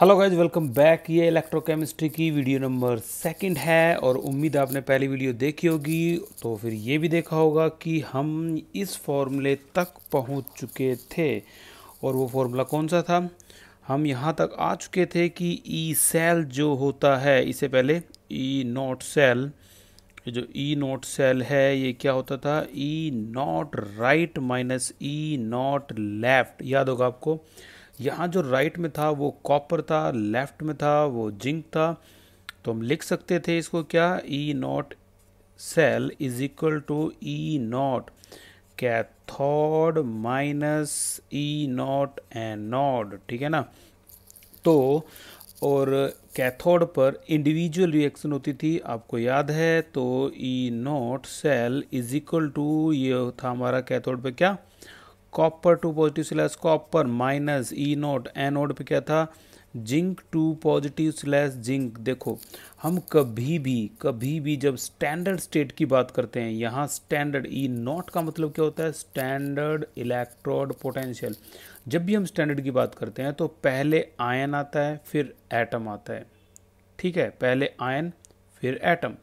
Hello guys welcome back ये electrochemistry की video number second है और उम्मीद आपने पहली वीडियो देखी होगी तो फिर ये भी देखा होगा कि हम इस फॉर्मूले तक पहुंच चुके थे और वो फॉर्मूला कौन सा था हम यहाँ तक आ चुके थे कि ई e सेल जो होता है इससे पहले ई नॉट सेल जो ई नॉट सेल है ये क्या होता था E naught right minus E naught left याद होगा आपको यहाँ जो राइट में था वो कॉपर था लेफ्ट में था वो जिंक था तो हम लिख सकते थे इसको क्या E not cell is equal to E naught cathode minus E naught anode ठीक है ना तो और कैथोड पर इंडिविजुअल रिएक्शन होती थी आपको याद है तो E not cell is equal to ये था हमारा कैथोड पे क्या copper two positive slash copper minus E naught anode पे क्या था zinc two positive slash zinc देखो हम कभी भी कभी भी जब स्टैंडर्ड स्टेट की बात करते हैं यहाँ स्टैंडर्ड ई नॉट का मतलब क्या होता है स्टैंडर्ड इलेक्ट्रोड पोटेंशियल जब भी हम स्टैंडर्ड की बात करते हैं तो पहले आयन आता है फिर एटम आता है ठीक है पहले आयन फिर एटम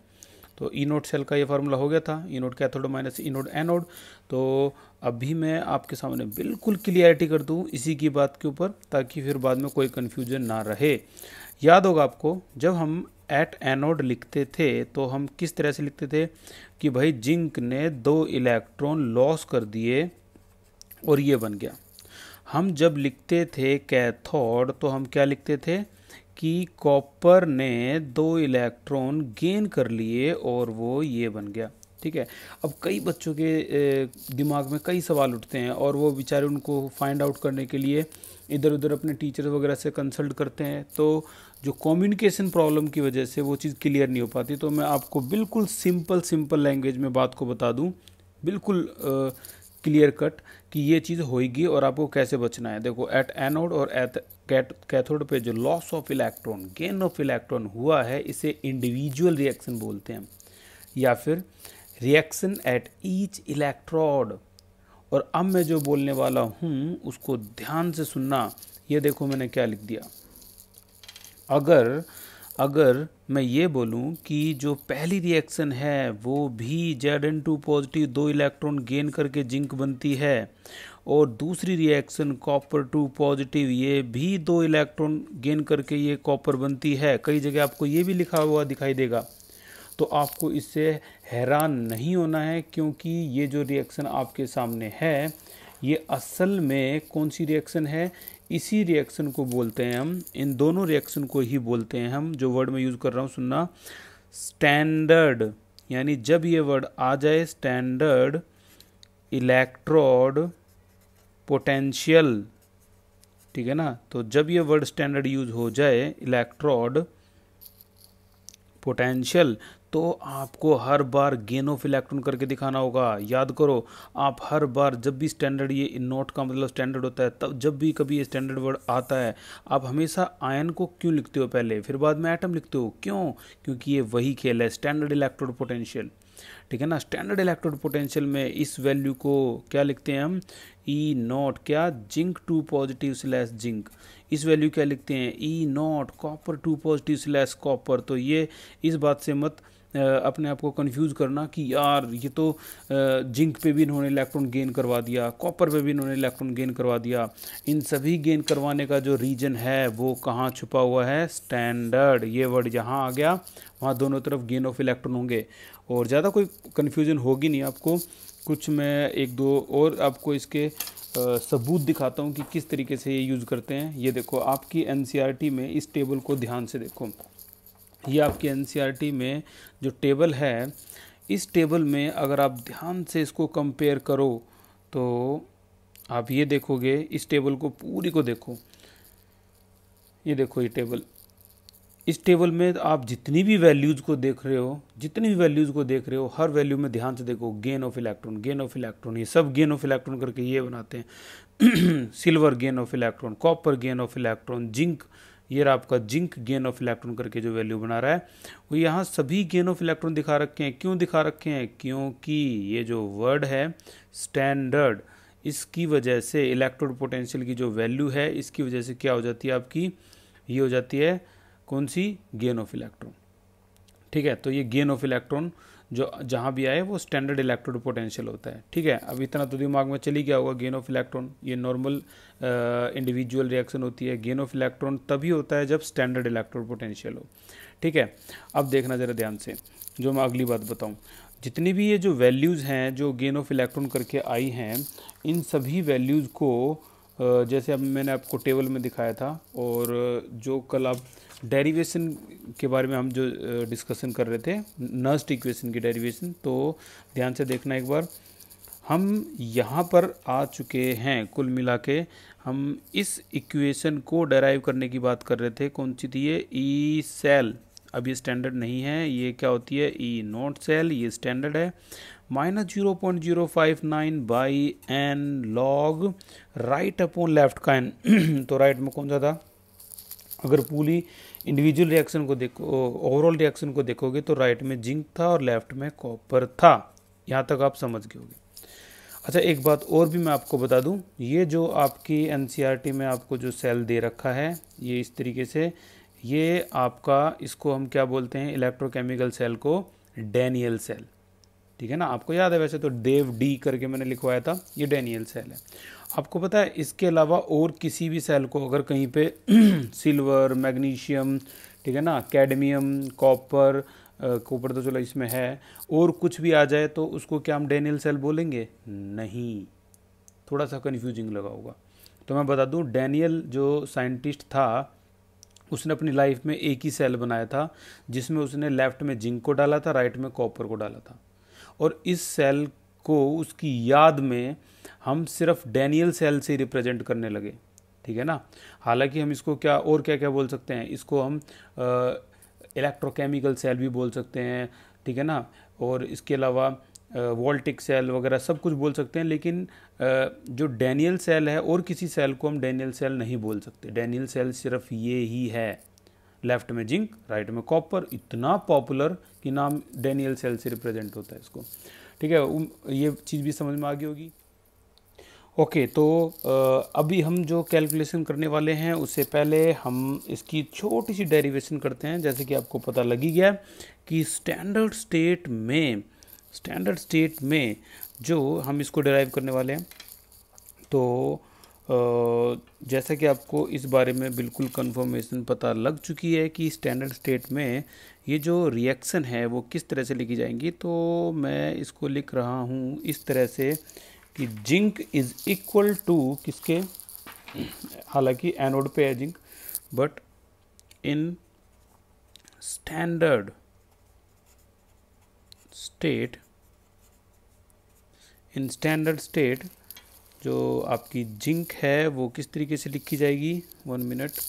तो ई नोट सेल का ये फॉर्मूला हो गया था E note cathode minus E naught anode तो अभी मैं आपके सामने बिल्कुल क्लियरिटी कर दूँ इसी की बात के ऊपर ताकि फिर बाद में कोई कन्फ्यूजन ना रहे याद होगा आपको जब हम एट एनोड लिखते थे तो हम किस तरह से लिखते थे कि भाई जिंक ने दो इलेक्ट्रॉन लॉस कर दिए और ये बन गया हम जब लिखते थे कैथोड तो हम क्या लिखते थे कि कॉपर ने दो इलेक्ट्रॉन गेन कर लिए और वो ये बन गया ठीक है अब कई बच्चों के दिमाग में कई सवाल उठते हैं और वो बेचारे उनको फाइंड आउट करने के लिए इधर उधर अपने टीचर वगैरह से कंसल्ट करते हैं तो जो कम्युनिकेशन प्रॉब्लम की वजह से वो चीज़ क्लियर नहीं हो पाती तो मैं आपको बिल्कुल सिंपल सिंपल लैंग्वेज में बात को बता दूँ बिल्कुल क्लियर कट कि ये चीज़ होएगी और आपको कैसे बचना है देखो एट एनोड और एट कैथोड पे जो loss of electron gain of electron हुआ है इसे इंडिविजुअल रिएक्शन बोलते हैं या फिर रिएक्शन एट ईच इलेक्ट्रोड और अब मैं जो बोलने वाला हूँ उसको ध्यान से सुनना ये देखो मैंने क्या लिख दिया अगर अगर मैं ये बोलूँ कि जो पहली रिएक्शन है वो भी जेड एन टू पॉजिटिव दो इलेक्ट्रॉन गेन करके जिंक बनती है और दूसरी रिएक्शन कॉपर टू पॉजिटिव ये भी दो इलेक्ट्रॉन गेन करके ये कॉपर बनती है कई जगह आपको ये भी लिखा हुआ दिखाई देगा तो आपको इससे हैरान नहीं होना है क्योंकि ये जो रिएक्शन आपके सामने है ये असल में कौन सी रिएक्शन है इसी रिएक्शन को बोलते हैं हम इन दोनों रिएक्शन को ही बोलते हैं हम जो वर्ड मैं यूज़ कर रहा हूँ सुनना स्टैंडर्ड यानी जब ये वर्ड आ जाए स्टैंडर्ड इलेक्ट्रोड पोटेंशियल ठीक है ना तो जब ये वर्ड स्टैंडर्ड यूज हो जाए इलेक्ट्रोड पोटेंशियल तो आपको हर बार गेन ऑफ इलेक्ट्रॉन करके दिखाना होगा याद करो आप हर बार जब भी स्टैंडर्ड ये नोट का मतलब स्टैंडर्ड होता है तब जब भी कभी ये स्टैंडर्ड वर्ड आता है आप हमेशा आयन को क्यों लिखते हो पहले फिर बाद में एटम लिखते हो क्यों क्योंकि ये वही खेल है स्टैंडर्ड इलेक्ट्रोड पोटेंशियल ठीक है ना स्टैंडर्ड इलेक्ट्रोड पोटेंशियल में इस वैल्यू को क्या लिखते हैं हम ई e नॉट क्या zinc two positive slash zinc इस वैल्यू क्या लिखते हैं E naught copper two positive slash copper तो ये इस बात से मत अपने आप को कन्फ्यूज़ करना कि यार ये तो जिंक पे भी इन्होंने इलेक्ट्रॉन गेन करवा दिया कॉपर पे भी इन्होंने इलेक्ट्रॉन गेन करवा दिया इन सभी गेन करवाने का जो रीजन है वो कहाँ छुपा हुआ है स्टैंडर्ड ये वर्ड यहाँ आ गया वहाँ दोनों तरफ गेन ऑफ इलेक्ट्रॉन होंगे और ज़्यादा कोई कन्फ्यूजन होगी नहीं आपको कुछ मैं एक दो और आपको इसके सबूत दिखाता हूँ कि किस तरीके से ये यूज़ करते हैं ये देखो आपकी एन e में इस टेबल को ध्यान से देखो ये आपके एन e में जो टेबल है इस टेबल में अगर आप ध्यान से इसको कंपेयर करो तो आप ये देखोगे इस टेबल को पूरी को देखो ये देखो ये टेबल इस टेबल में आप जितनी भी वैल्यूज़ को देख रहे हो जितनी भी वैल्यूज़ को देख रहे हो हर वैल्यू में ध्यान से देखो gain of electron gain of electron ये सब गेन ऑफ इलेक्ट्रॉन करके ये बनाते हैं silver gain of electron copper gain of electron zinc ये रहा आपका जिंक गेन ऑफ इलेक्ट्रॉन करके जो वैल्यू बना रहा है वो यहाँ सभी गेन ऑफ इलेक्ट्रॉन दिखा रखे हैं क्यों दिखा रखे हैं क्योंकि ये जो वर्ड है स्टैंडर्ड इसकी वजह से इलेक्ट्रोड पोटेंशियल की जो वैल्यू है इसकी वजह से क्या हो जाती है आपकी ये हो जाती है कौन सी गेन ऑफ इलेक्ट्रॉन ठीक है तो ये गेन ऑफ इलेक्ट्रॉन जो जहाँ भी आए वो स्टैंडर्ड इलेक्ट्रोड पोटेंशियल होता है ठीक है अब इतना तो दिमाग में चली गया होगा गेन ऑफ इलेक्ट्रॉन ये नॉर्मल इंडिविजुअल रिएक्शन होती है गेन ऑफ इलेक्ट्रॉन तभी होता है जब स्टैंडर्ड इलेक्ट्रोड पोटेंशियल हो ठीक है अब देखना ज़रा ध्यान से जो मैं अगली बात बताऊँ जितनी भी ये जो वैल्यूज़ हैं जो गेन ऑफ इलेक्ट्रॉन करके आई हैं इन सभी वैल्यूज़ को uh, जैसे अब मैंने आपको टेबल में दिखाया था और uh, जो कल आप डेरिवेशन के बारे में हम जो डिस्कशन कर रहे थे नर्स्ट इक्वेशन की डेरिवेशन तो ध्यान से देखना एक बार हम यहाँ पर आ चुके हैं कुल मिला के हम इस इक्वेशन को डराइव करने की बात कर रहे थे कौन सी थी ये ई e सेल अब ये स्टैंडर्ड नहीं है ये क्या होती है ई नॉट सेल ये स्टैंडर्ड है minus zero point zero five nine by N log right upon left का एन तो राइट में कौन सा था अगर पूरी इंडिविजुअल रिएक्शन को देखो ओवरऑल रिएक्शन को देखोगे तो राइट में जिंक था और लेफ्ट में कॉपर था यहाँ तक आप समझ गए अच्छा एक बात और भी मैं आपको बता दूँ ये जो आपकी एन e में आपको जो सेल दे रखा है ये इस तरीके से ये आपका इसको हम क्या बोलते हैं इलेक्ट्रोकेमिकल सेल को डैनियल सेल ठीक है ना आपको याद है वैसे तो देव डी करके मैंने लिखवाया था ये डेनियल सेल है आपको पता है इसके अलावा और किसी भी सेल को अगर कहीं पे सिल्वर मैग्नीशियम ठीक है ना कैडमियम कॉपर कॉपर तो चलो इसमें है और कुछ भी आ जाए तो उसको क्या हम डेनियल सेल बोलेंगे नहीं थोड़ा सा कन्फ्यूजिंग लगा होगा तो मैं बता दूँ डैनियल जो साइंटिस्ट था उसने अपनी लाइफ में एक ही सेल बनाया था जिसमें उसने लेफ्ट में जिंक को डाला था राइट में कॉपर को डाला था और इस सेल को उसकी याद में हम सिर्फ डैनियल सेल से रिप्रेजेंट करने लगे ठीक है ना हालांकि हम इसको क्या और क्या क्या बोल सकते हैं इसको हम इलेक्ट्रोकेमिकल सेल भी बोल सकते हैं ठीक है ना और इसके अलावा वॉल्टिक सेल वगैरह सब कुछ बोल सकते हैं लेकिन जो डैनियल सेल है और किसी सेल को हम डैनियल सेल नहीं बोल सकते डैनियल सेल सिर्फ ये ही है लेफ्ट में जिंक राइट में कॉपर इतना पॉपुलर कि नाम डेनियल सेल से रिप्रेजेंट होता है इसको ठीक है ये चीज़ भी समझ में आ गई होगी ओके तो अभी हम जो कैलकुलेशन करने वाले हैं उससे पहले हम इसकी छोटी सी डेरिवेशन करते हैं जैसे कि आपको पता लग ही गया कि स्टैंडर्ड स्टेट में स्टैंडर्ड स्टेट में जो हम इसको डिराइव करने वाले हैं तो जैसा कि आपको इस बारे में बिल्कुल कंफर्मेशन पता लग चुकी है कि स्टैंडर्ड स्टेट में ये जो रिएक्शन है वो किस तरह से लिखी जाएंगी तो मैं इसको लिख रहा हूँ इस तरह से कि जिंक इज़ इक्वल टू किसके हालांकि एनोड पे है zinc but in standard state in standard state जो आपकी जिंक है वो किस तरीके से लिखी जाएगी वन मिनट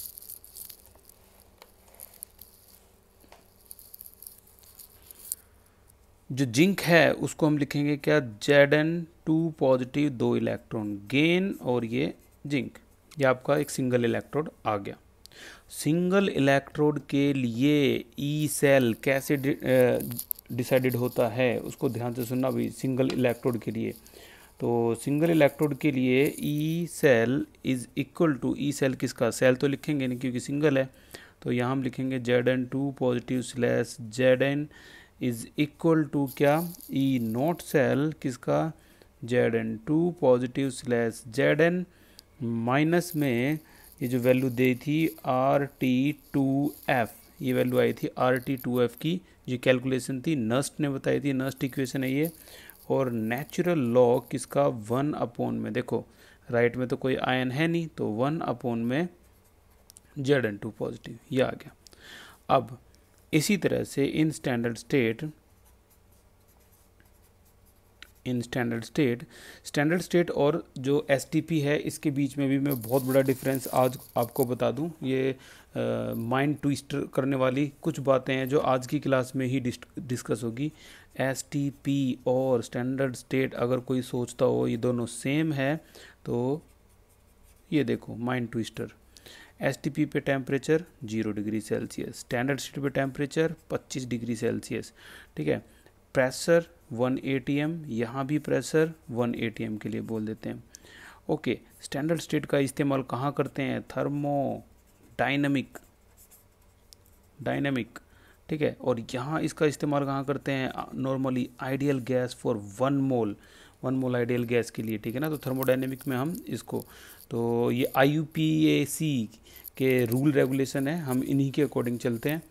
जो जिंक है उसको हम लिखेंगे क्या जेड एन टू पॉजिटिव दो इलेक्ट्रॉन गेन और ये जिंक ये आपका एक सिंगल इलेक्ट्रोड आ गया सिंगल इलेक्ट्रोड के लिए ई e सेल कैसे डिसाइडेड होता है उसको ध्यान से सुनना भी सिंगल इलेक्ट्रोड के लिए तो सिंगल इलेक्ट्रोड के लिए E cell is equal to E cell किसका सेल तो लिखेंगे नहीं क्योंकि सिंगल है तो यहाँ हम लिखेंगे Z N two positive slash Z N is equal to क्या ई नॉट सेल किसका Z N two positive slash Z N minus में ये जो वैल्यू दी थी आर टी टू एफ ये वैल्यू आई थी आर टी टू एफ की जो कैलकुलेशन थी नस्ट ने बताई थी नस्ट इक्वेशन है ये और नेचुरल लॉ किसका वन अपोन में देखो राइट में तो कोई आयन है नहीं तो वन अपोन में जेड एन टू पॉजिटिव ये आ गया अब इसी तरह से in standard state in standard state standard state और जो एस है इसके बीच में भी मैं बहुत बड़ा डिफरेंस आज आपको बता दूं ये माइंड ट्विस्ट करने वाली कुछ बातें हैं जो आज की क्लास में ही डिस्कस होगी एस टी पी और स्टैंडर्ड स्टेट अगर कोई सोचता हो ये दोनों सेम है तो ये देखो mind twister S T P पे temperature zero degree Celsius standard state पे टेम्परेचर पच्चीस डिग्री सेल्सियस ठीक है pressure one A T M यहाँ भी pressure one A T M के लिए बोल देते हैं ओके स्टैंडर्ड स्टेट का इस्तेमाल कहाँ करते हैं थर्मो डायनेमिक डायनेमिक ठीक है और यहाँ इसका इस्तेमाल कहाँ करते हैं normally ideal gas for one mole one mole ideal gas के लिए ठीक है ना तो थर्मोडाइनेमिक में हम इसको तो ये आई यू पी ए सी के रूल रेगुलेशन है हम इन्हीं के अकॉर्डिंग चलते हैं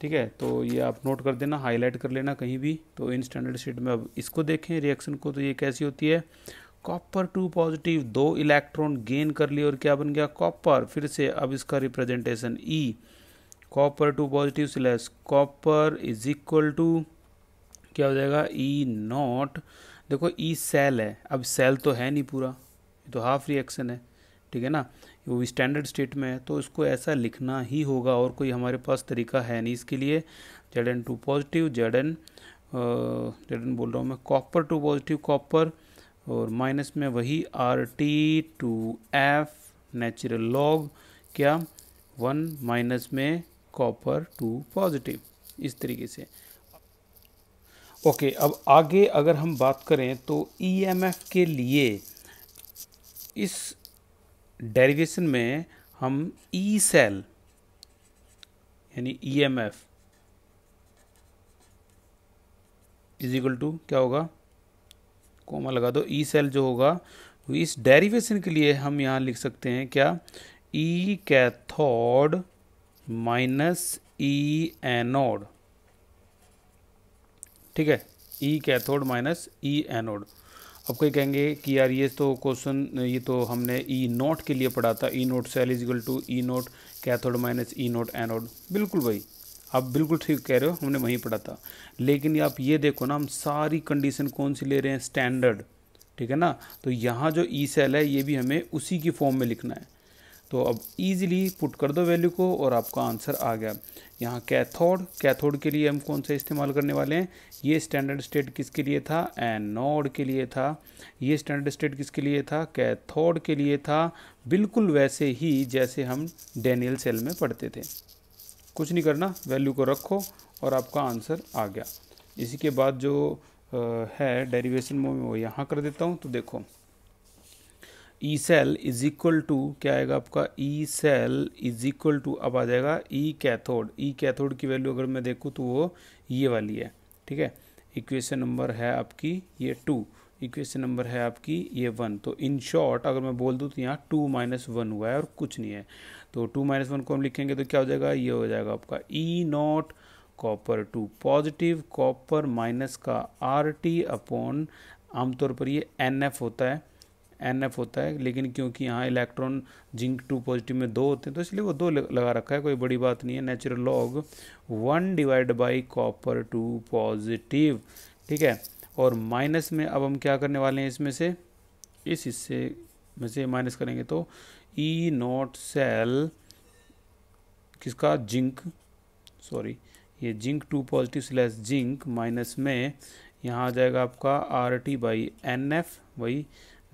ठीक है तो ये आप नोट कर देना हाईलाइट कर लेना कहीं भी तो इन स्टैंडर्ड शीट में अब इसको देखें रिएक्शन को तो ये कैसी होती है कॉपर टू पॉजिटिव दो इलेक्ट्रॉन गेन कर लिए और क्या बन गया कॉपर फिर से अब इसका representation E e। Copper two positive slash copper is equal to क्या हो जाएगा ई e नॉट देखो ई e सेल है अब सेल तो है नहीं पूरा ये तो हाफ रिएक्शन है ठीक है ना वो स्टैंडर्ड स्टेट में है तो इसको ऐसा लिखना ही होगा और कोई हमारे पास तरीका है नहीं इसके लिए Z N two positive Z N Z N बोल रहा हूँ मैं कॉपर टू पॉजिटिव कॉपर और माइनस में वही R T two F natural log क्या वन माइनस में कॉपर टू पॉजिटिव इस तरीके से ओके okay, अब आगे अगर हम बात करें तो ईएमएफ e के लिए इस डेरिवेशन में हम ई e सेल यानी ईएमएफ इज इक्वल टू क्या होगा कोमा लगा दो ई सेल जो होगा इस डेरिवेशन के लिए हम यहाँ लिख सकते हैं क्या E cathode minus E anode ठीक है E cathode minus E anode अब कोई कहेंगे कि यार ये तो क्वेश्चन ये तो हमने ई नोट के लिए पढ़ा था E note cell is equal to E note cathode minus E naught anode बिल्कुल भाई आप बिल्कुल ठीक कह रहे हो हमने वहीं पढ़ा था लेकिन आप ये देखो ना हम सारी कंडीशन कौन सी ले रहे हैं स्टैंडर्ड ठीक है ना तो यहाँ जो ई e सेल है ये भी हमें उसी की फॉर्म में लिखना है तो अब ईजिली पुट कर दो वैल्यू को और आपका आंसर आ गया यहाँ कैथोड कैथोड के लिए हम कौन सा इस्तेमाल करने वाले हैं ये स्टैंडर्ड स्टेट किसके लिए था एनोड के लिए था ये स्टैंडर्ड स्टेट किसके लिए था कैथोड के लिए था बिल्कुल वैसे ही जैसे हम डेनियल सेल में पढ़ते थे कुछ नहीं करना वैल्यू को रखो और आपका आंसर आ गया इसी के बाद जो है डेरिवेशन में वो यहाँ कर देता हूँ तो देखो E cell is equal to क्या आएगा आपका E cell is equal to अब आ जाएगा ई कैथोड ई कैथोड की वैल्यू अगर मैं देखूँ तो वो ये वाली है ठीक है इक्वेशन नंबर है आपकी ये टू इक्वेशन नंबर है आपकी ये वन तो इन शॉर्ट अगर मैं बोल दूँ तो यहाँ टू माइनस वन हुआ है और कुछ नहीं है तो टू माइनस वन को हम लिखेंगे तो क्या हो जाएगा ये हो जाएगा आपका E naught copper two positive copper minus का आर टी अपॉन आमतौर पर ये एन एफ होता है एन एफ होता है लेकिन क्योंकि यहाँ इलेक्ट्रॉन जिंक टू पॉजिटिव में दो होते हैं तो इसलिए वो दो लगा रखा है कोई बड़ी बात नहीं है natural log one divide by copper two positive ठीक है और माइनस में अब हम क्या करने वाले हैं इसमें से इस हिस्से में से माइनस करेंगे तो ई नॉट सेल किसका जिंक सॉरी ये zinc two positive slash zinc minus में यहाँ आ जाएगा आपका R T by N F वही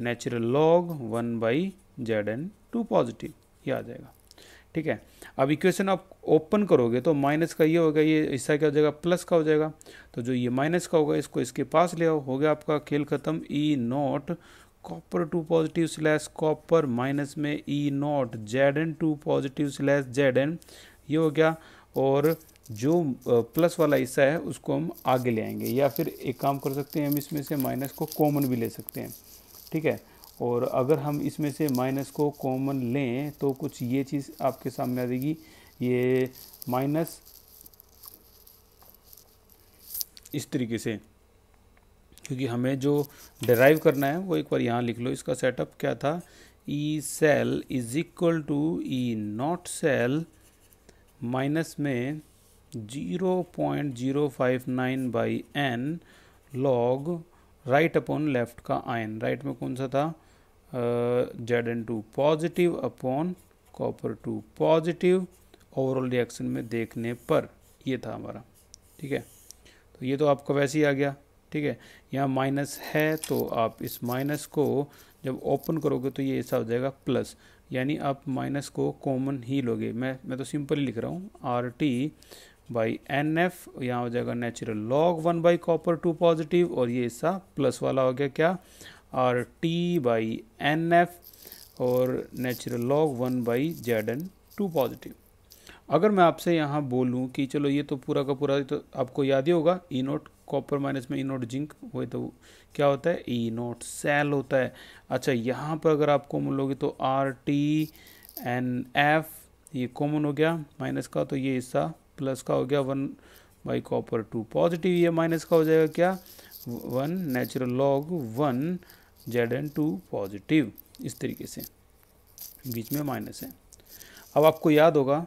natural log one by Z N two positive ये आ जाएगा ठीक है अब इक्वेशन आप ओपन करोगे तो माइनस का ये होगा ये हिस्सा क्या हो जाएगा प्लस का हो जाएगा तो जो ये माइनस का होगा इसको इसके पास ले आओ हो गया आपका खेल खत्म E naught copper two positive slash copper minus में E naught Z N two positive slash Z N ये हो गया और जो प्लस वाला हिस्सा है उसको हम आगे ले आएंगे या फिर एक काम कर सकते हैं हम इसमें से माइनस को कॉमन भी ले सकते हैं ठीक है और अगर हम इसमें से माइनस को कॉमन लें तो कुछ ये चीज़ आपके सामने आ जाएगी ये माइनस इस तरीके से क्योंकि हमें जो डराइव करना है वो एक बार यहाँ लिख लो इसका सेटअप क्या था E cell is equal to E not cell minus में zero point zero five nine by N log right upon left का आयन राइट में कौन सा था Z N two positive upon copper two positive overall reaction में देखने पर ये था हमारा ठीक है तो ये तो आपका वैसे ही आ गया ठीक है यहाँ माइनस है तो आप इस माइनस को जब ओपन करोगे तो ये ऐसा हो जाएगा प्लस यानी आप माइनस को कॉमन ही लोगे मैं मैं तो सिंपल ही लिख रहा हूँ R T by N F यहाँ हो जाएगा natural log one by copper two positive और ये हिस्सा प्लस वाला हो गया क्या R T by N F और natural log one by Z N two positive अगर मैं आपसे यहाँ बोलूँ कि चलो ये तो पूरा का पूरा तो आपको याद ही होगा ई नोट कॉपर माइनस में ई नोट जिंक वो तो क्या होता है ई नोट सेल होता है अच्छा यहाँ पर अगर आप कॉमन लोगे तो आर टी एन एफ ये कॉमन हो गया माइनस का तो ये हिस्सा प्लस का हो गया one by copper two positive ये माइनस का हो जाएगा क्या one natural log one Z N two positive इस तरीके से बीच में माइनस है अब आपको याद होगा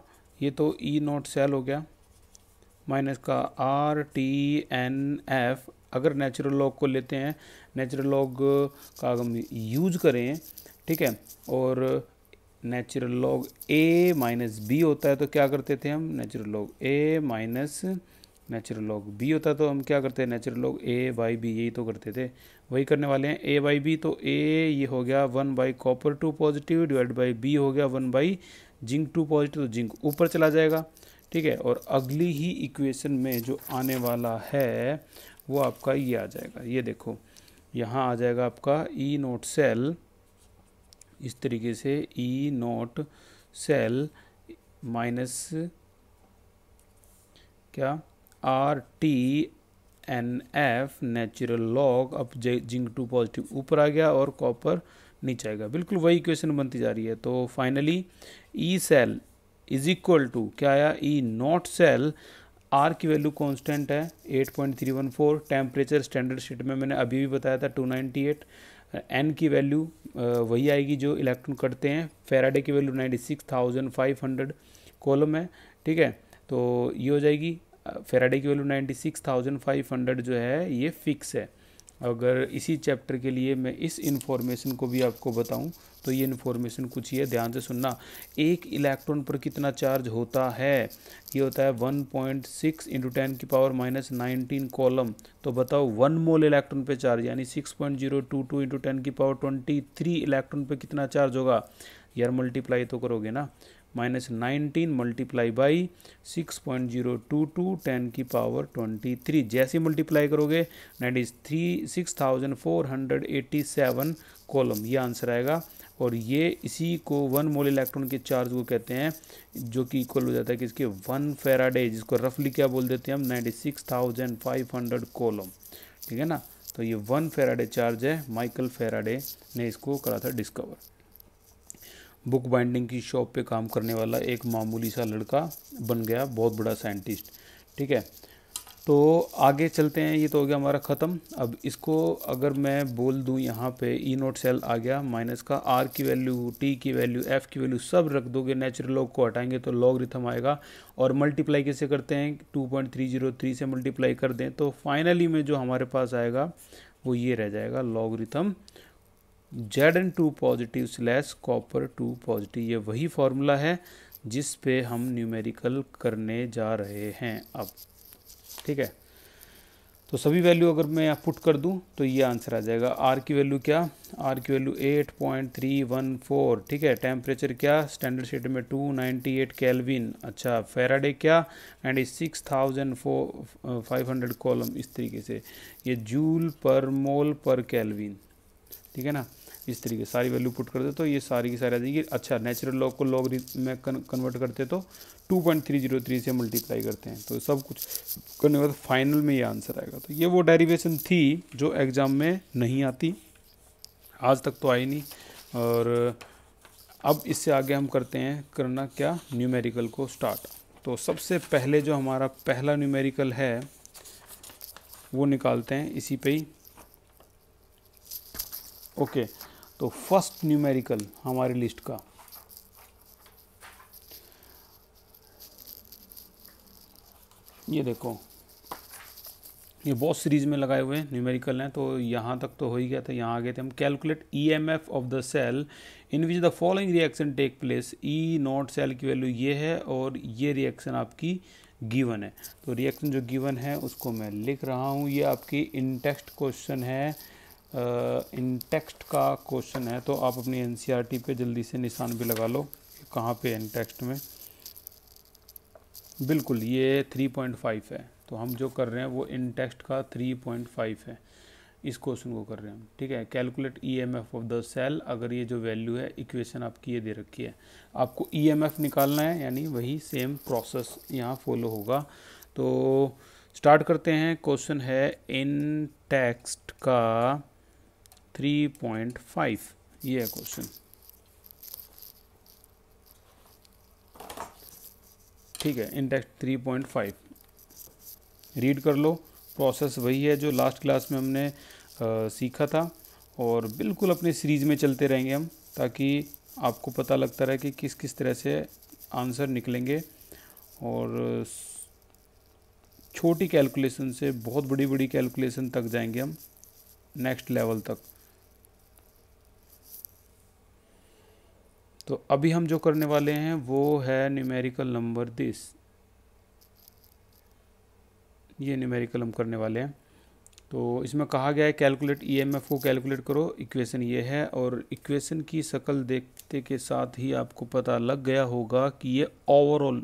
ये तो ई e नॉट सेल हो गया माइनस का आर टी एन एफ अगर नेचुरल लॉग को लेते हैं नेचुरल लॉग का हम यूज करें ठीक है और natural log A minus B होता है तो क्या करते थे हम natural log A minus natural log B होता है तो हम क्या करते हैं natural log A by B यही तो करते थे वही करने वाले हैं ए बाई बी तो ए ये हो गया one by copper two positive divide by B हो गया one by zinc two positive तो जिंक ऊपर चला जाएगा ठीक है और अगली ही इक्वेशन में जो आने वाला है वो आपका ये आ जाएगा ये देखो यहाँ आ जाएगा आपका ई नोट सेल इस तरीके से ई नोट सेल माइनस क्या R T N F natural log अब जिंक टू पॉजिटिव ऊपर आ गया और कॉपर नीचे आएगा बिल्कुल वही इक्वेशन बनती जा रही है तो finally E cell is equal to क्या आया ई नॉट सेल आर की वैल्यू कांस्टेंट है 8.314 टेम्परेचर स्टैंडर्ड शीट में मैंने अभी भी बताया था 298 एन की वैल्यू वही आएगी जो इलेक्ट्रॉन कटते हैं फेराडे की वैल्यू 96,500 कॉलम है ठीक है तो ये हो जाएगी फेराडे की value ninety six thousand five hundred जो है ये फिक्स है अगर इसी चैप्टर के लिए मैं इस इन्फॉर्मेशन को भी आपको बताऊं तो ये इन्फॉर्मेशन कुछ ही है ध्यान से सुनना एक इलेक्ट्रॉन पर कितना चार्ज होता है ये होता है one point six into ten की पावर माइनस नाइनटीन कॉलम तो बताओ वन मोल इलेक्ट्रॉन पे चार्ज यानी six point zero two two into ten की पावर ट्वेंटी थ्री इलेक्ट्रॉन पर कितना चार्ज होगा यार मल्टीप्लाई तो करोगे ना minus nineteen multiply by six point zero two two ten की पावर ट्वेंटी थ्री जैसे मल्टीप्लाई करोगे that is three six thousand four hundred eighty seven column ये आंसर आएगा और ये इसी को वन मोल इलेक्ट्रॉन के चार्ज को कहते हैं जो कि इक्वल हो जाता है कि इसके वन फेराडे जिसको रफली क्या बोल देते हैं हम ninety six thousand five hundred coulomb ठीक है ना तो ये वन फेराडे चार्ज है माइकल फेराडे ने इसको करा था डिस्कवर बुक बाइंडिंग की शॉप पे काम करने वाला एक मामूली सा लड़का बन गया बहुत बड़ा साइंटिस्ट ठीक है तो आगे चलते हैं ये तो हो गया हमारा ख़त्म अब इसको अगर मैं बोल दूं यहाँ पे ई नोट सेल आ गया माइनस का आर की वैल्यू टी की वैल्यू एफ़ की वैल्यू सब रख दोगे नेचुरल लॉग को हटाएंगे तो लॉग रिथम आएगा और मल्टीप्लाई कैसे करते हैं 2.303 से मल्टीप्लाई कर दें तो फाइनली में जो हमारे पास आएगा वो ये रह जाएगा logarithm Z N two positive slash copper two positive ये वही फार्मूला है जिस पे हम न्यूमेरिकल करने जा रहे हैं अब ठीक है तो सभी वैल्यू अगर मैं यहाँ पुट कर दूँ तो ये आंसर आ जाएगा आर की वैल्यू क्या आर की value eight point three one four ठीक है टेम्परेचर क्या स्टैंडर्ड शीट में टू नाइन्टी एट कैलविन अच्छा फेराडे क्या and six thousand four five hundred coulomb इस तरीके से ये जूल पर मोल पर कैलविन ठीक है ना इस तरीके सारी वैल्यू पुट करते तो ये सारी की सारी आ जाएगी अच्छा नेचुरल लॉग को लॉग में कन्वर्ट करते तो 2.303 से मल्टीप्लाई करते हैं तो सब कुछ करने के बाद फाइनल में ये आंसर आएगा तो ये वो डेरिवेशन थी जो एग्ज़ाम में नहीं आती आज तक तो आई नहीं और अब इससे आगे हम करते हैं करना क्या न्यूमेरिकल को स्टार्ट तो सबसे पहले जो हमारा पहला न्यूमेरिकल है वो निकालते हैं इसी पे ही ओके okay. तो फर्स्ट न्यूमेरिकल हमारी लिस्ट का ये देखो ये बहुत सीरीज में लगाए हुए हैं न्यूमेरिकल हैं तो यहाँ तक तो हो ही गया था यहाँ आ गए थे हम calculate E M F of the cell in which the following reaction take place E not cell की वैल्यू ये है और ये रिएक्शन आपकी गिवन है तो रिएक्शन जो गिवन है उसको मैं लिख रहा हूँ ये आपकी इन टेक्स्ट क्वेश्चन है इन टेक्स्ट का क्वेश्चन है तो आप अपनी एन e पे जल्दी से निशान भी लगा लो कहाँ पे इन टेक्स्ट में बिल्कुल ये 3.5 है तो हम जो कर रहे हैं वो इन टेक्स्ट का 3.5 है इस क्वेश्चन को कर रहे हैं हम ठीक है calculate E M F of the cell अगर ये जो वैल्यू है इक्वेशन आपकी ये दे रखी है आपको ई एम एफ निकालना है यानी वही सेम प्रोसेस यहाँ फॉलो होगा तो स्टार्ट करते हैं क्वेश्चन है इन टेक्स्ट का 3.5 ये है क्वेश्चन ठीक है इंडेक्स 3.5 रीड कर लो प्रोसेस वही है जो लास्ट क्लास में हमने आ, सीखा था और बिल्कुल अपने सीरीज़ में चलते रहेंगे हम ताकि आपको पता लगता रहे कि किस किस तरह से आंसर निकलेंगे और छोटी कैलकुलेशन से बहुत बड़ी बड़ी कैलकुलेशन तक जाएंगे हम नेक्स्ट लेवल तक तो अभी हम जो करने वाले हैं वो है न्यूमेरिकल नंबर दिस ये न्यूमेरिकल हम करने वाले हैं तो इसमें कहा गया है कैलकुलेट ईएमएफ e को कैलकुलेट करो इक्वेशन ये है और इक्वेशन की शक्ल देखते के साथ ही आपको पता लग गया होगा कि ये ओवरऑल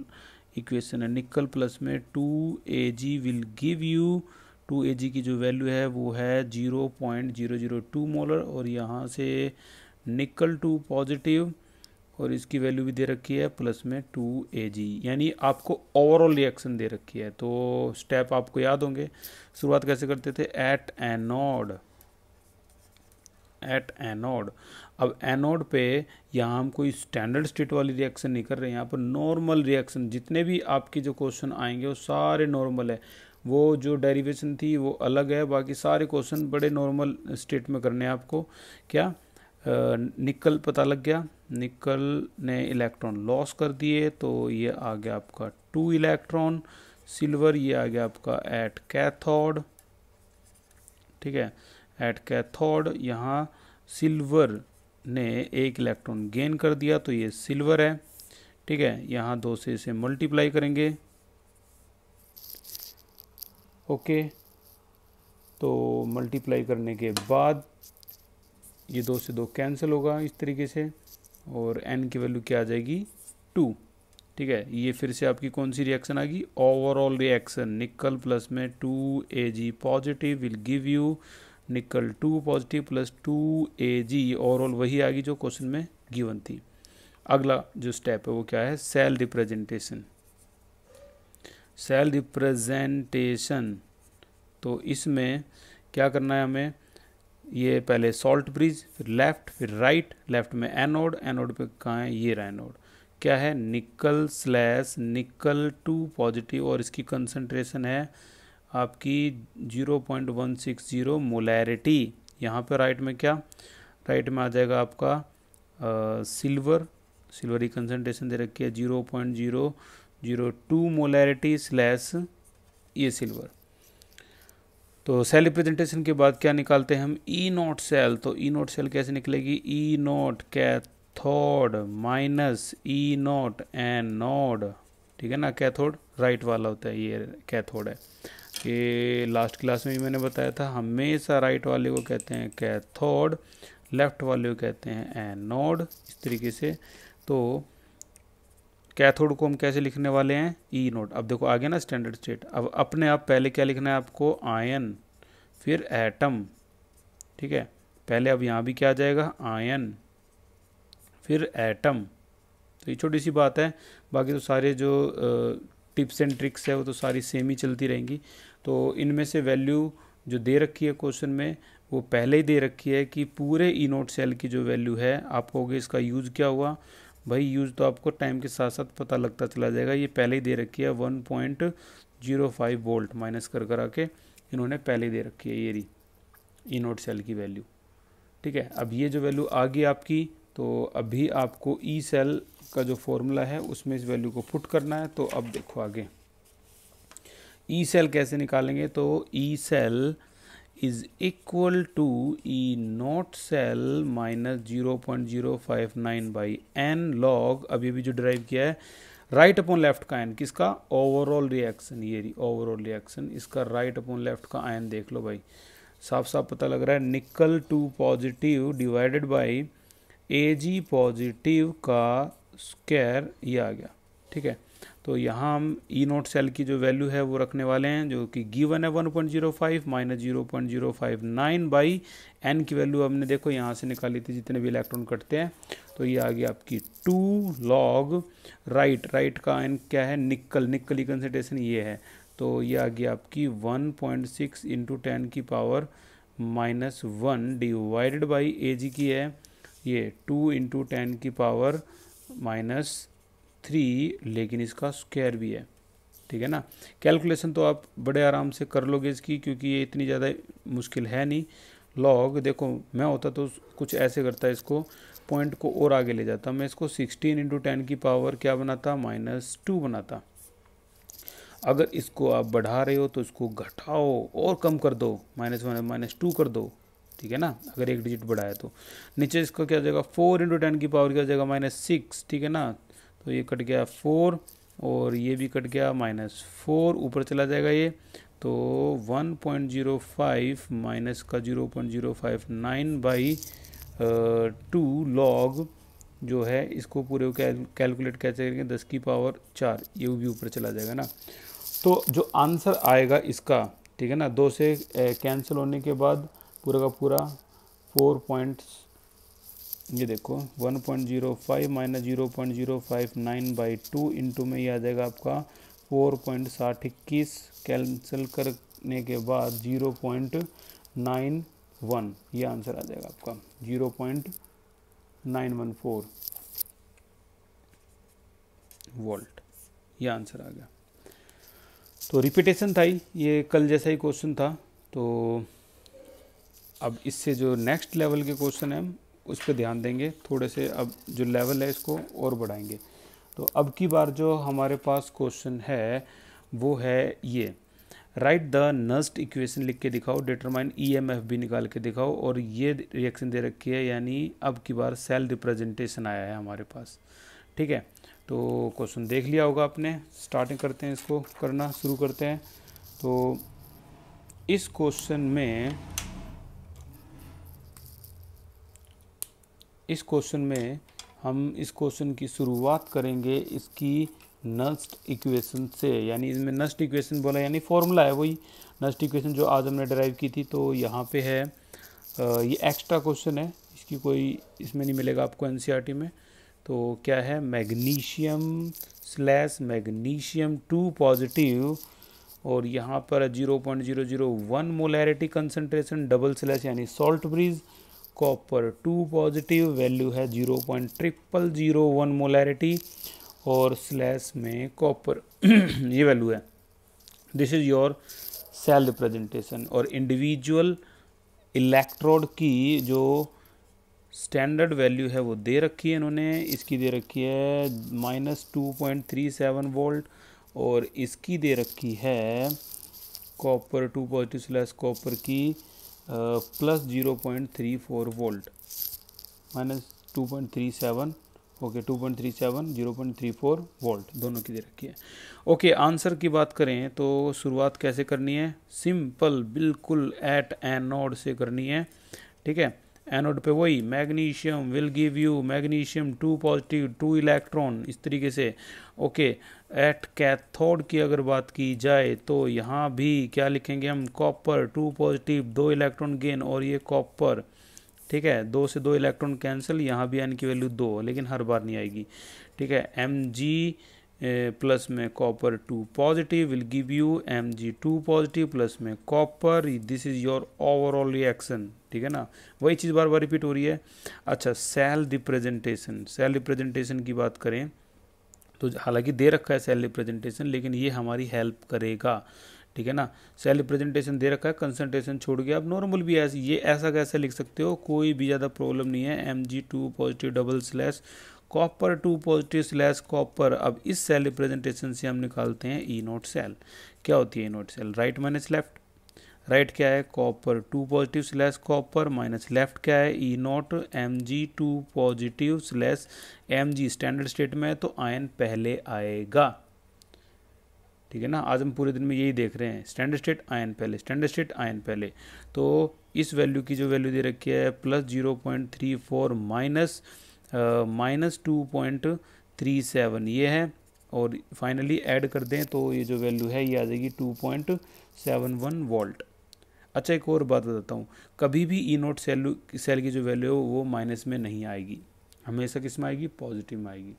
इक्वेशन है निकल प्लस में two A G will give you two A G की जो वैल्यू है वो है zero point zero zero two molar और यहाँ से निकल टू पॉजिटिव और इसकी वैल्यू भी दे रखी है प्लस में टू ए जी यानी आपको ओवरऑल रिएक्शन दे रखी है तो स्टेप आपको याद होंगे शुरुआत कैसे करते थे एट एनोड एट एनोड अब एनोड पे यहाँ हम कोई स्टैंडर्ड स्टेट वाली रिएक्शन नहीं कर रहे हैं यहाँ पर नॉर्मल रिएक्शन जितने भी आपके जो क्वेश्चन आएंगे वो सारे नॉर्मल है वो जो डेरिवेशन थी वो अलग है बाकी सारे क्वेश्चन बड़े नॉर्मल स्टेट में करने हैं आपको क्या निकल पता लग गया निकल ने इलेक्ट्रॉन लॉस कर दिए तो ये आ गया आपका टू इलेक्ट्रॉन सिल्वर ये आ गया आपका एट कैथोड ठीक है एट कैथोड यहाँ सिल्वर ने एक इलेक्ट्रॉन गेन कर दिया तो ये सिल्वर है ठीक है यहाँ दो से इसे मल्टीप्लाई करेंगे ओके तो मल्टीप्लाई करने के बाद ये दो से दो कैंसिल होगा इस तरीके से और एन की वैल्यू क्या आ जाएगी टू ठीक है ये फिर से आपकी कौन सी रिएक्शन आ गई ओवरऑल रिएक्शन निकल प्लस में two A G positive will give you nickel two positive plus two A G overall वही आ गई जो क्वेश्चन में गिवन थी अगला जो स्टेप है वो क्या है सेल रिप्रेजेंटेशन सेल रिप्रेजेंटेशन तो इसमें क्या करना है हमें ये पहले सॉल्ट ब्रिज फिर लेफ्ट फिर राइट लेफ्ट में एनोड एनोड पे कहाँ है ये एनोड क्या है निकल स्लैश निकल टू पॉजिटिव और इसकी कंसंट्रेशन है आपकी 0.160 मोलैरिटी यहाँ पर राइट में क्या राइट में आ जाएगा आपका सिल्वर सिल्वर की कंसनट्रेशन दे रखी है zero point zero zero two molarity slash ये सिल्वर तो सेल रिप्रेजेंटेशन के बाद क्या निकालते हैं हम ई नोट सेल तो ई नोट सेल कैसे निकलेगी E note cathode minus E not anode ठीक है ना कैथोड राइट वाला होता है ये कैथोड है ये लास्ट क्लास में भी मैंने बताया था हमेशा राइट वाले को कहते हैं कैथोड लेफ्ट वाले को कहते हैं नोड इस तरीके से तो कैथोड को हम कैसे लिखने वाले हैं ई e नोट अब देखो आ गया ना स्टैंडर्ड स्टेट अब अपने आप पहले क्या लिखना है आपको आयन फिर एटम ठीक है पहले अब यहाँ भी क्या आ जाएगा आयन फिर एटम तो ये छोटी सी बात है बाकी तो सारे जो टिप्स एंड ट्रिक्स है वो तो सारी सेम ही चलती रहेंगी तो इनमें से वैल्यू जो दे रखी है क्वेश्चन में वो पहले ही दे रखी है कि पूरे ई नोट सेल की जो वैल्यू है आप कहोगे इसका यूज़ क्या हुआ भाई यूज़ तो आपको टाइम के साथ साथ पता लगता चला जाएगा ये पहले ही दे रखी है one point zero five volt minus कर कर आके इन्होंने पहले ही दे रखी है ये री ई नोट सेल की वैल्यू ठीक है अब ये जो वैल्यू आ गई आपकी तो अभी आपको ई e सेल का जो फॉर्मूला है उसमें इस वैल्यू को पुट करना है तो अब देखो आगे ई e सेल कैसे निकालेंगे तो ई e सेल is equal to E not cell minus zero point zero five nine by N log अभी अभी जो ड्राइव किया है राइट अपॉन लेफ्ट का आयन किसका ओवरऑल रिएक्शन ये ओवरऑल रिएक्शन इसका राइट अपॉन लेफ्ट का आयन देख लो भाई साफ साफ पता लग रहा है nickel two positive divided by A G positive का स्क्वायर ये आ गया ठीक है तो यहाँ हम ई e नोट सेल की जो वैल्यू है वो रखने वाले हैं जो कि गिवन है 1.05 point zero five minus zero point zero five nine by N की वैल्यू हमने देखो यहाँ से निकाली थी जितने भी इलेक्ट्रॉन कटते हैं तो ये आ गई आपकी टू लॉग राइट राइट का एन क्या है निकल निकल कंसेंट्रेशन ये है तो ये आ गई आपकी one point six into ten की power minus one divided by A G की है ये टू इंटू टेन की पावर माइनस थ्री लेकिन इसका स्क्वायर भी है ठीक है ना कैलकुलेशन तो आप बड़े आराम से कर लोगे इसकी क्योंकि ये इतनी ज़्यादा मुश्किल है नहीं लॉग देखो मैं होता तो कुछ ऐसे करता इसको पॉइंट को और आगे ले जाता मैं इसको सिक्सटीन इंटू टेन की पावर क्या बनाता माइनस टू बनाता अगर इसको आप बढ़ा रहे हो तो इसको घटाओ और कम कर दो माइनस वन माइनस टू कर दो ठीक है ना अगर एक डिजिट बढ़ाया तो नीचे इसको क्या हो जाएगा फोर इंटू टेन की पावर क्या हो जाएगा माइनस सिक्स ठीक है ना तो ये कट गया फोर और ये भी कट गया माइनस फोर ऊपर चला जाएगा ये तो 1.05 माइनस का 0.059 बाई टू लॉग जो है इसको पूरे कैलकुलेट कैसे करेंगे दस की पावर चार ये भी ऊपर चला जाएगा ना तो जो आंसर आएगा इसका ठीक है ना दो से कैंसिल होने के बाद पूरा का पूरा फोर पॉइंट्स ये देखो 1.05 point zero five minus zero point zero five nine by two into में ये आ जाएगा आपका फोर पॉइंट साठ इक्कीस कैंसिल करने के बाद जीरो पॉइंट नाइन वन ये आंसर आ जाएगा आपका zero point nine one four volt ये आंसर आ गया तो रिपीटेशन था ही ये कल जैसा ही क्वेश्चन था तो अब इससे जो नेक्स्ट लेवल के क्वेश्चन हैं उस पर ध्यान देंगे थोड़े से अब जो लेवल है इसको और बढ़ाएंगे तो अब की बार जो हमारे पास क्वेश्चन है वो है ये राइट द नस्ट इक्वेशन लिख के दिखाओ डिटरमाइन ई एम एफ भी निकाल के दिखाओ और ये रिएक्शन दे रखी है यानी अब की बार सेल रिप्रेजेंटेशन आया है हमारे पास ठीक है तो क्वेश्चन देख लिया होगा आपने स्टार्टिंग करते हैं इसको करना शुरू करते हैं तो इस क्वेश्चन में इस क्वेश्चन में हम इस क्वेश्चन की शुरुआत करेंगे इसकी नस्ट इक्वेशन से यानी इसमें नस्ट इक्वेशन बोला यानी फॉर्मूला है वही नस्ट इक्वेशन जो आज हमने ड्राइव की थी तो यहाँ पे है ये एक्स्ट्रा क्वेश्चन है इसकी कोई इसमें नहीं मिलेगा आपको एन e में तो क्या है magnesium slash magnesium two positive और यहाँ पर zero point zero zero one molarity concentration double slash यानी salt bridge copper two positive value है zero point triple zero one molarity और स्लैश में कॉपर ये वैल्यू है this is your cell representation और इंडिविजुअल इलेक्ट्रोड की जो standard value है वो दे रखी है इन्होंने इसकी दे रखी है minus two point three seven volt और इसकी दे रखी है copper two positive slash copper की plus zero point three four volt minus two point three seven okay two point three seven zero point three four volt दोनों की दे रखी है ओके आंसर की बात करें तो शुरुआत कैसे करनी है सिंपल बिल्कुल एट एनोड से करनी है ठीक है एनोड पे वही magnesium will give you magnesium two positive two electron इस तरीके से ओके okay, एट कैथोड की अगर बात की जाए तो यहाँ भी क्या लिखेंगे हम कॉपर टू पॉजिटिव दो इलेक्ट्रॉन गेन और ये कॉपर ठीक है दो से दो इलेक्ट्रॉन कैंसिल यहाँ भी एन की वैल्यू दो लेकिन हर बार नहीं आएगी ठीक है एम जी प्लस में copper two positive will give you M G two positive plus में copper this is your overall reaction ठीक है ना वही चीज़ बार बार रिपीट हो रही है अच्छा सेल रिप्रेजेंटेशन सेल रिप्रेजेंटेशन की बात करें तो हालांकि दे रखा है सेल रिप्रेजेंटेशन लेकिन ये हमारी हेल्प करेगा ठीक है ना सेल रिप्रेजेंटेशन दे रखा है कंसनट्रेशन छोड़ गया अब नॉर्मल भी ऐसे ये ऐसा कैसे लिख सकते हो कोई भी ज़्यादा प्रॉब्लम नहीं है M G two positive double slash copper two positive slash copper अब इस सेल रिप्रेजेंटेशन से हम निकालते हैं ई e नोट सेल क्या होती है E e not cell right minus left right right क्या है copper two positive slash copper minus left क्या है E e not M G two positive slash M G standard state में है तो आयन पहले आएगा ठीक है ना आज हम पूरे दिन में यही देख रहे हैं स्टैंडर्ड स्टेट आयन पहले स्टैंडर्ड स्टेट आयन पहले तो इस वैल्यू की जो वैल्यू दे रखी है plus zero point three four minus minus two point three seven ये है और फाइनली ऐड कर दें तो ये जो वैल्यू है ये आ जाएगी two point seven one volt अच्छा एक और बात बताता हूँ कभी भी E e not cell cell की जो वैल्यू है वो माइनस में नहीं आएगी हमेशा किस में आएगी पॉजिटिव में आएगी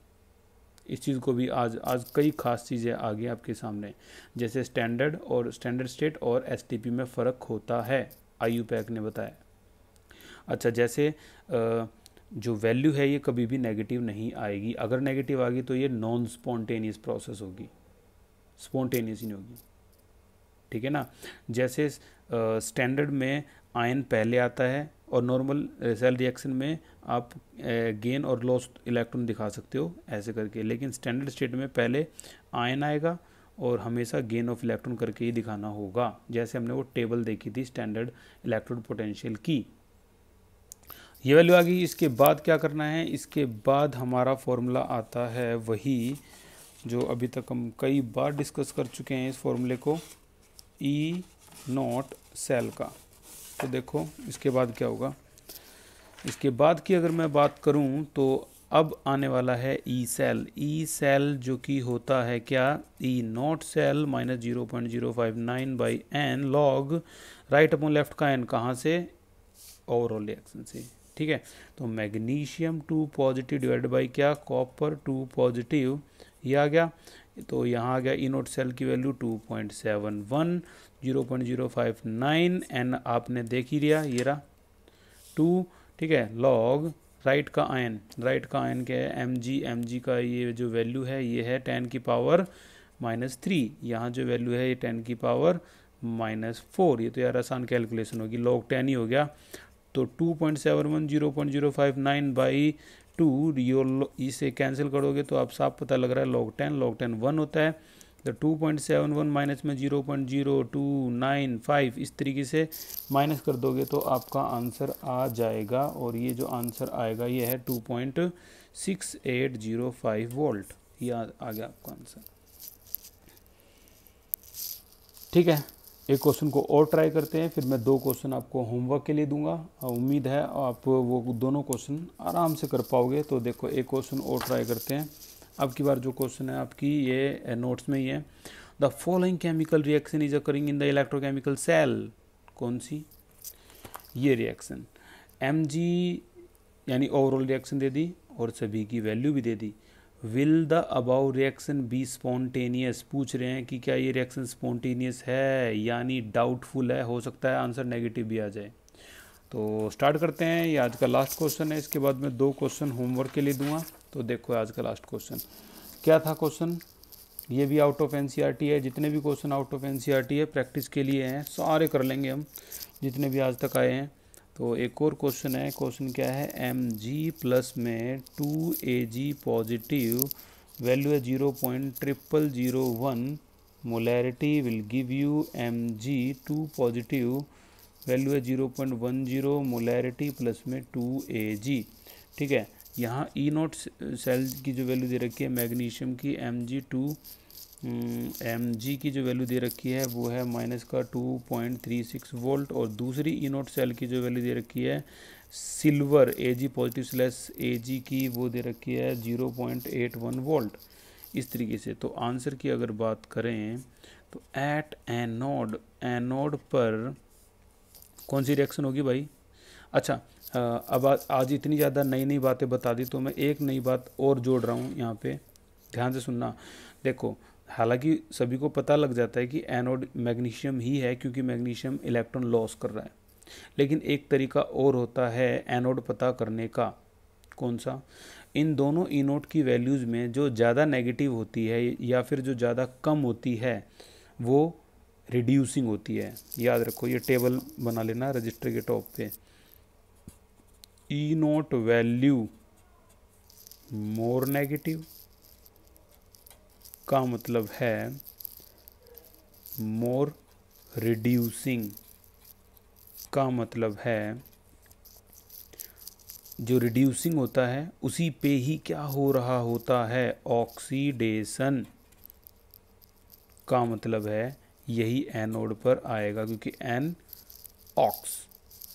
इस चीज़ को भी आज आज कई खास चीज़ें आ गई आपके सामने जैसे स्टैंडर्ड और स्टैंडर्ड स्टेट और एस में फ़र्क होता है आई पैक ने बताया अच्छा जैसे जो वैल्यू है ये कभी भी नेगेटिव नहीं आएगी अगर नेगेटिव आ गई तो ये नॉन स्पॉन्टेनियस प्रोसेस होगी स्पॉन्टेनियस ही नहीं होगी ठीक है ना जैसे स्टैंडर्ड में आयन पहले आता है और नॉर्मल सेल रिएक्शन में आप गेन और लॉस इलेक्ट्रॉन दिखा सकते हो ऐसे करके लेकिन स्टैंडर्ड स्टेट में पहले आयन आएगा और हमेशा गेन ऑफ इलेक्ट्रॉन करके ही दिखाना होगा जैसे हमने वो टेबल देखी थी स्टैंडर्ड इलेक्ट्रॉन पोटेंशियल की ये वैल्यू आ गई इसके बाद क्या करना है इसके बाद हमारा फॉर्मूला आता है वही जो अभी तक हम कई बार डिस्कस कर चुके हैं इस फॉर्मूले को ई e नॉट सेल का तो देखो इसके बाद क्या होगा इसके बाद की अगर मैं बात करूं तो अब आने वाला है ई सेल ई सेल जो कि होता है क्या E not cell minus zero point zero five nine by N log right upon left का एन कहाँ से ओवरऑल रिएक्शन से ठीक है तो magnesium two positive divide by क्या कॉपर टू पॉजिटिव ये आ गया तो यहाँ आ गया ई नोट सेल की value two point seven one zero point zero five nine N आपने देख ही लिया ये रहा टू ठीक है लॉग राइट का आयन राइट का आयन क्या है एम जी एम जी का ये जो वैल्यू है ये है टेन की पावर माइनस थ्री यहाँ जो वैल्यू है ये टेन की पावर माइनस फोर ये तो यार आसान कैलकुलेशन होगी लॉग टेन ही हो गया तो two point seven one zero point zero five nine by two यो इसे कैंसिल करोगे तो आप साफ पता लग रहा है log ten log ten one होता है तो 2.71 माइनस में 0.0295 इस तरीके से माइनस कर दोगे तो आपका आंसर आ जाएगा और ये जो आंसर आएगा ये है 2.6805 वोल्ट ये आ, आ गया आपका आंसर ठीक है एक क्वेश्चन को और ट्राई करते हैं फिर मैं दो क्वेश्चन आपको होमवर्क के लिए दूंगा उम्मीद है आप वो दोनों क्वेश्चन आराम से कर पाओगे तो देखो एक क्वेश्चन और ट्राई करते हैं अब की बार जो क्वेश्चन है आपकी ये नोट्स में ही है the following chemical reaction is occurring in the electrochemical cell कौन सी ये रिएक्शन एम जी यानी ओवरऑल रिएक्शन दे दी और सभी की वैल्यू भी दे दी will the above reaction be spontaneous पूछ रहे हैं कि क्या ये रिएक्शन स्पॉन्टेनियस है यानी डाउटफुल है हो सकता है आंसर नेगेटिव भी आ जाए तो स्टार्ट करते हैं ये आज का लास्ट क्वेश्चन है इसके बाद मैं दो क्वेश्चन होमवर्क के लिए दूंगा तो देखो आज का लास्ट क्वेश्चन क्या था क्वेश्चन ये भी आउट ऑफ एन है जितने भी क्वेश्चन आउट ऑफ एन है प्रैक्टिस के लिए हैं सारे कर लेंगे हम जितने भी आज तक आए हैं तो एक और क्वेश्चन है क्वेश्चन क्या है एम जी प्लस में two A G positive value है zero point triple zero one molarity will give you M G two positive value है zero point one zero molarity plus में टू ए जी ठीक है यहाँ ई e not cell की जो value दे रखी है मैग्नीशियम की M G two M G की जो वैल्यू दे रखी है वो है माइनस का two point three six volt और दूसरी ई e नोट सेल की जो वैल्यू दे रखी है silver A G positive slash A G की वो दे रखी है zero point eight one volt इस तरीके से तो आंसर की अगर बात करें तो एट एनोड एनोड पर कौन सी रिएक्शन होगी भाई अच्छा अब आज इतनी ज़्यादा नई नई बातें बता दी तो मैं एक नई बात और जोड़ रहा हूँ यहाँ पे ध्यान से सुनना देखो हालांकि सभी को पता लग जाता है कि एनोड मैग्नीशियम ही है क्योंकि मैग्नीशियम इलेक्ट्रॉन लॉस कर रहा है लेकिन एक तरीका और होता है एनोड पता करने का कौन सा इन दोनों इनोड की वैल्यूज़ में जो ज़्यादा नेगेटिव होती है या फिर जो ज़्यादा कम होती है वो रिड्यूसिंग होती है याद रखो ये टेबल बना लेना रजिस्टर के टॉप पे E naught value more negative का मतलब है मोर रिड्यूसिंग का मतलब है जो रिड्यूसिंग होता है उसी पे ही क्या हो रहा होता है ऑक्सीडेशन का मतलब है यही एनोड पर आएगा क्योंकि एन ऑक्स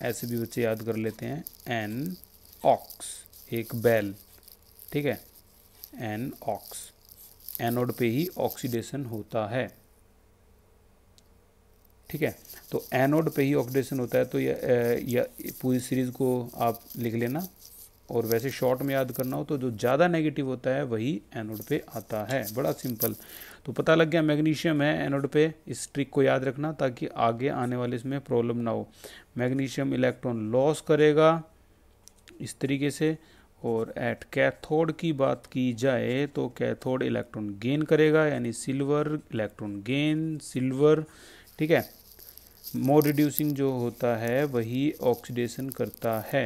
ऐसे भी बच्चे याद कर लेते हैं एन ऑक्स एक बैल ठीक है एन ऑक्स एनोड पे ही ऑक्सीडेशन होता है ठीक है तो एनोड पे ही ऑक्सीडेशन होता है तो या, या पूरी सीरीज़ को आप लिख लेना और वैसे शॉर्ट में याद करना हो तो जो ज़्यादा नेगेटिव होता है वही एनोड पे आता है बड़ा सिंपल तो पता लग गया मैग्नीशियम है एनोड पे इस ट्रिक को याद रखना ताकि आगे आने वाले इसमें प्रॉब्लम ना हो मैग्नीशियम इलेक्ट्रॉन लॉस करेगा इस तरीके से और एट कैथोड की बात की जाए तो कैथोड इलेक्ट्रॉन गेन करेगा यानी सिल्वर इलेक्ट्रॉन गेन सिल्वर ठीक है मोर रिड्यूसिंग जो होता है वही ऑक्सीडेशन करता है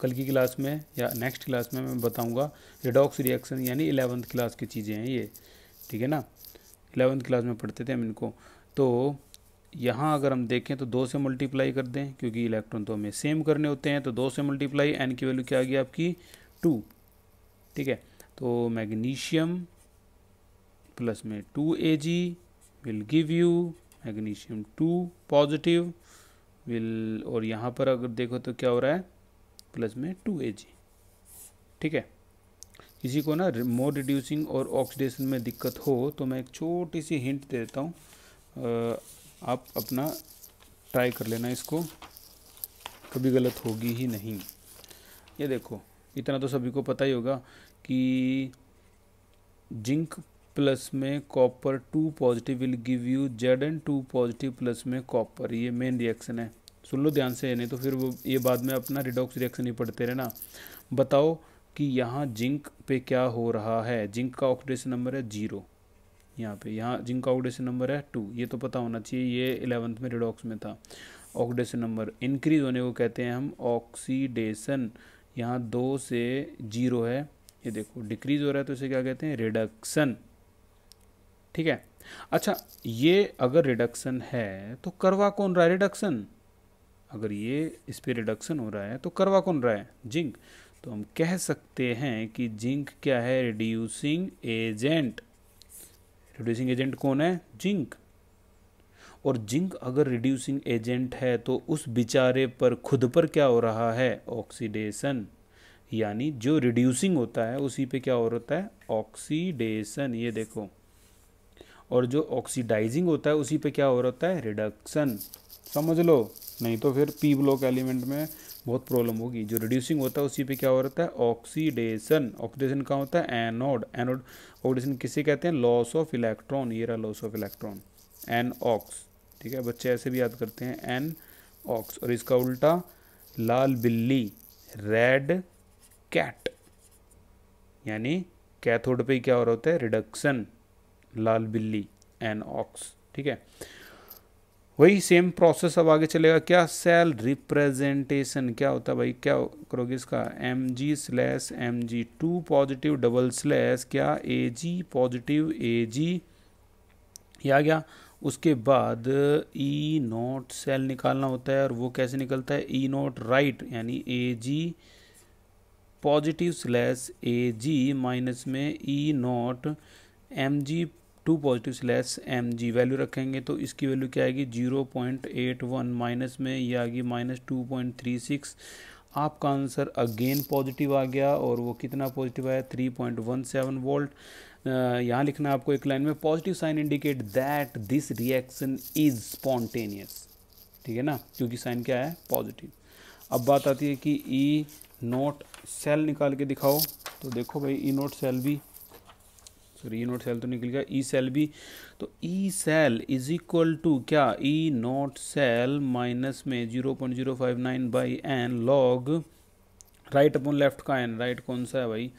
कल की क्लास में या नेक्स्ट क्लास में मैं बताऊँगा रिडॉक्स रिएक्शन यानी इलेवंथ क्लास की चीज़ें हैं ये ठीक है ना इलेवंथ क्लास में पढ़ते थे हम इनको तो यहाँ अगर हम देखें तो दो से मल्टीप्लाई कर दें क्योंकि इलेक्ट्रॉन तो हमें सेम करने होते हैं तो दो से मल्टीप्लाई एन की वैल्यू क्या आ गई आपकी टू ठीक है तो मैग्नीशियम प्लस में two A G will give you magnesium two positive will और यहाँ पर अगर देखो तो क्या हो रहा है प्लस में टू ए जी ठीक है किसी को ना मोर रिड्यूसिंग और ऑक्सीडेशन में दिक्कत हो तो मैं एक छोटी सी हिंट दे देता हूँ आप अपना ट्राई कर लेना इसको कभी गलत होगी ही नहीं ये देखो इतना तो सभी को पता ही होगा कि जिंक प्लस में copper two positive will give you Z N two positive plus में कॉपर ये मेन रिएक्शन है सुन लो ध्यान से नहीं तो फिर वो ये बाद में अपना रिडॉक्स रिएक्शन ही पढ़ते रहना बताओ कि यहाँ जिंक पे क्या हो रहा है जिंक का ऑक्सीडेशन नंबर है जीरो यहाँ पे यहाँ जिंक का ऑक्सीडेशन नंबर है टू ये तो पता होना चाहिए ये इलेवंथ में रिडॉक्स में था ऑक्सीडेशन नंबर इंक्रीज होने को कहते हैं हम ऑक्सीडेशन यहाँ दो से जीरो है ये देखो डिक्रीज हो रहा है तो इसे क्या कहते हैं रिडक्शन ठीक है अच्छा ये अगर रिडक्शन है तो करवा कौन रहा है रिडक्शन अगर ये इस पर रिडक्शन हो रहा है तो करवा कौन रहा है जिंक तो हम कह सकते हैं कि जिंक क्या है रिड्यूसिंग एजेंट रिड्यूसिंग एजेंट कौन है जिंक और जिंक अगर रिड्यूसिंग एजेंट है तो उस बिचारे पर खुद पर क्या हो रहा है ऑक्सीडेशन यानी जो रिड्यूसिंग होता है उसी पे क्या हो रहा है ऑक्सीडेशन ये देखो और जो ऑक्सीडाइजिंग होता है उसी पे क्या हो रहा है रिडक्शन समझ लो नहीं तो फिर पी ब्लॉक एलिमेंट में बहुत प्रॉब्लम होगी जो रिड्यूसिंग होता है उसी पे क्या हो रहा है ऑक्सीडेशन ऑक्सीडेशन कहाँ होता है एनोड एनोड ऑक्सीडेशन किसे कहते हैं लॉस ऑफ इलेक्ट्रॉन ये रहा लॉस ऑफ इलेक्ट्रॉन एन ऑक्स ठीक है बच्चे ऐसे भी याद करते हैं एन ऑक्स और इसका उल्टा लाल बिल्ली रेड कैट यानी कैथोड पे क्या हो रहा होता है रिडक्शन लाल बिल्ली एन ऑक्स ठीक है वही सेम प्रोसेस अब आगे चलेगा क्या सेल रिप्रेजेंटेशन क्या होता है भाई क्या करोगे इसका M G slash M G two positive double slash क्या ए जी पॉजिटिव ए जी या आ गया उसके बाद ई नोट सेल निकालना होता है और वो कैसे निकलता है ई नोट राइट यानी A G positive slash A G minus में E naught M G two positive slash M G value रखेंगे तो इसकी वैल्यू क्या आएगी zero point eight one minus में ये आ गई minus two point three six आपका आंसर अगेन पॉजिटिव आ गया और वो कितना पॉजिटिव आया three point one seven volt यहाँ लिखना आपको एक लाइन में positive sign indicate that this reaction is spontaneous ठीक है ना क्योंकि साइन क्या है पॉजिटिव अब बात आती है कि ई नोट सेल निकाल के दिखाओ तो देखो भाई ई नोट सेल भी सॉरी ई नॉट सेल तो निकल गया ई सेल भी तो E cell is equal to क्या ई नॉट सेल माइनस में zero point zero five nine by N log right upon left का एन राइट कौन सा है भाई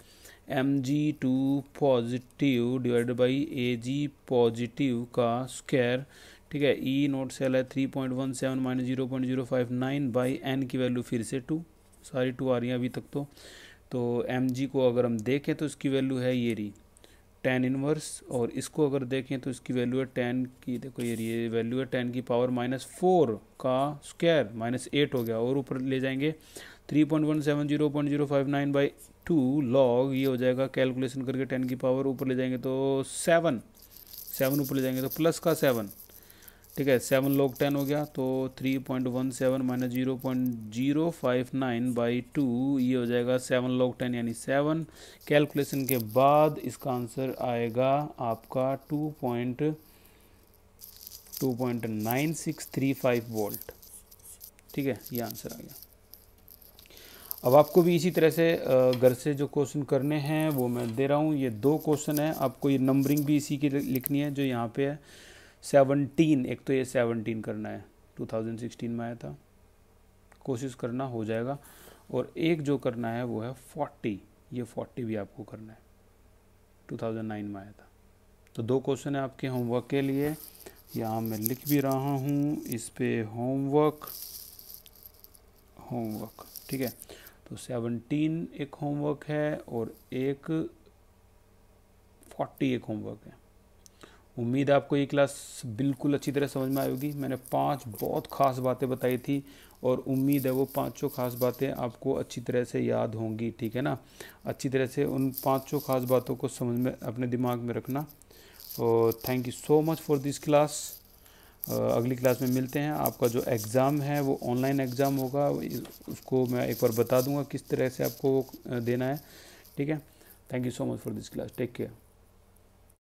M G two positive divide by A G positive का square ठीक है ई नोट सेल है three point one seven minus zero point zero five nine by N की वैल्यू फिर से टू सारी टू आ रही हैं अभी तक तो तो एम जी को अगर हम देखें तो इसकी वैल्यू है ये रही टेन इनवर्स और इसको अगर देखें तो इसकी वैल्यू है टेन की देखो ये ये वैल्यू है टेन की पावर माइनस फोर का स्क्वायर माइनस एट हो गया और ऊपर ले जाएंगे three point one seven zero point zero five nine by two log ये हो जाएगा कैलकुलेशन करके टेन की पावर ऊपर ले जाएंगे तो सेवन सेवन ऊपर ले जाएंगे तो प्लस का सेवन ठीक है सेवन लोग टेन हो गया तो three point one seven minus zero point zero five nine by two ये हो जाएगा सेवन लोग टेन यानी सेवन कैलकुलेशन के बाद इसका आंसर आएगा आपका two point two point nine six three five volt ठीक है ये आंसर आ गया अब आपको भी इसी तरह से घर से जो क्वेश्चन करने हैं वो मैं दे रहा हूँ ये दो क्वेश्चन है आपको ये नंबरिंग भी इसी की लिखनी है जो यहाँ पे है सेवनटीन एक तो ये सेवनटीन करना है टू थाउजेंड सिक्सटीन में आया था कोशिश करना हो जाएगा और एक जो करना है वो है फोर्टी ये फोर्टी भी आपको करना है टू थाउजेंड नाइन में आया था तो दो क्वेश्चन है आपके होमवर्क के लिए यहाँ मैं लिख भी रहा हूँ इस पर होमवर्क होमवर्क ठीक है तो सेवनटीन एक होमवर्क है और एक फोर्टी एक होमवर्क है उम्मीद है आपको ये क्लास बिल्कुल अच्छी तरह समझ में आएगी मैंने पांच बहुत ख़ास बातें बताई थी और उम्मीद है वो पांचों खास बातें आपको अच्छी तरह से याद होंगी ठीक है ना अच्छी तरह से उन पांचों खास बातों को समझ में अपने दिमाग में रखना और thank you so much for this class अगली क्लास में मिलते हैं आपका जो एग्ज़ाम है वो ऑनलाइन एग्ज़ाम होगा उसको मैं एक बार बता दूंगा किस तरह से आपको वो देना है ठीक है thank you so much for this class take care